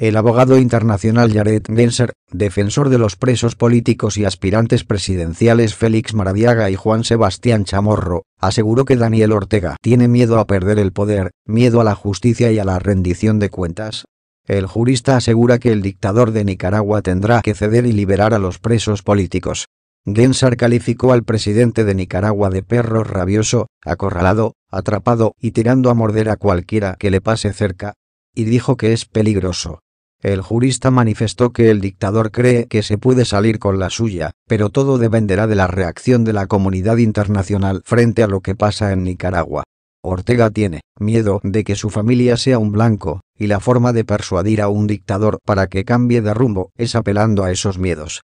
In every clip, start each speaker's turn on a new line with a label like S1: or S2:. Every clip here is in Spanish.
S1: El abogado internacional Jared Genser, defensor de los presos políticos y aspirantes presidenciales Félix Maradiaga y Juan Sebastián Chamorro, aseguró que Daniel Ortega tiene miedo a perder el poder, miedo a la justicia y a la rendición de cuentas. El jurista asegura que el dictador de Nicaragua tendrá que ceder y liberar a los presos políticos. Gensar calificó al presidente de Nicaragua de perro rabioso, acorralado, atrapado y tirando a morder a cualquiera que le pase cerca, y dijo que es peligroso el jurista manifestó que el dictador cree que se puede salir con la suya, pero todo dependerá de la reacción de la comunidad internacional frente a lo que pasa en Nicaragua. Ortega tiene miedo de que su familia sea un blanco, y la forma de persuadir a un dictador para que cambie de rumbo es apelando a esos miedos.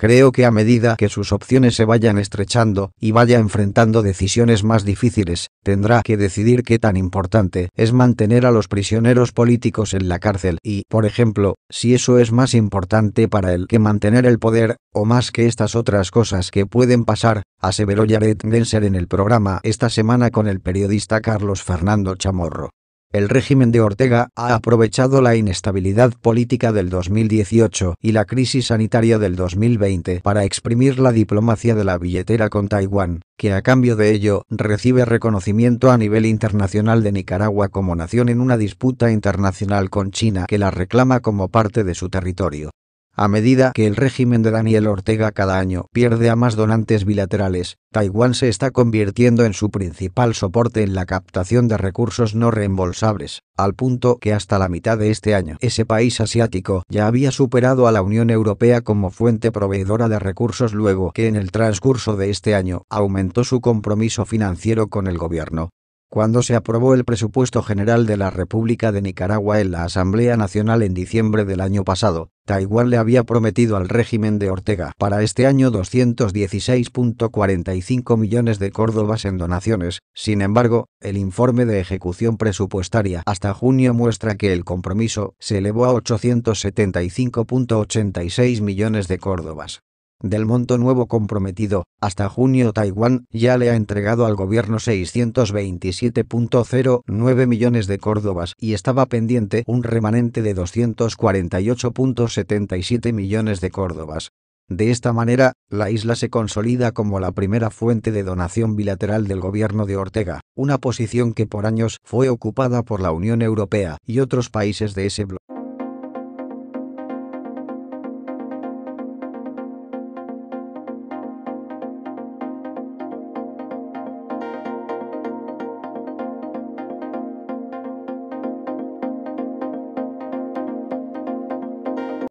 S1: Creo que a medida que sus opciones se vayan estrechando y vaya enfrentando decisiones más difíciles, tendrá que decidir qué tan importante es mantener a los prisioneros políticos en la cárcel y, por ejemplo, si eso es más importante para él que mantener el poder, o más que estas otras cosas que pueden pasar, aseveró Jared Genser en el programa esta semana con el periodista Carlos Fernando Chamorro. El régimen de Ortega ha aprovechado la inestabilidad política del 2018 y la crisis sanitaria del 2020 para exprimir la diplomacia de la billetera con Taiwán, que a cambio de ello recibe reconocimiento a nivel internacional de Nicaragua como nación en una disputa internacional con China que la reclama como parte de su territorio. A medida que el régimen de Daniel Ortega cada año pierde a más donantes bilaterales, Taiwán se está convirtiendo en su principal soporte en la captación de recursos no reembolsables, al punto que hasta la mitad de este año ese país asiático ya había superado a la Unión Europea como fuente proveedora de recursos luego que en el transcurso de este año aumentó su compromiso financiero con el gobierno. Cuando se aprobó el presupuesto general de la República de Nicaragua en la Asamblea Nacional en diciembre del año pasado, Taiwán le había prometido al régimen de Ortega para este año 216.45 millones de córdobas en donaciones, sin embargo, el informe de ejecución presupuestaria hasta junio muestra que el compromiso se elevó a 875.86 millones de córdobas del monto nuevo comprometido, hasta junio Taiwán ya le ha entregado al gobierno 627.09 millones de córdobas y estaba pendiente un remanente de 248.77 millones de córdobas. De esta manera, la isla se consolida como la primera fuente de donación bilateral del gobierno de Ortega, una posición que por años fue ocupada por la Unión Europea y otros países de ese bloque.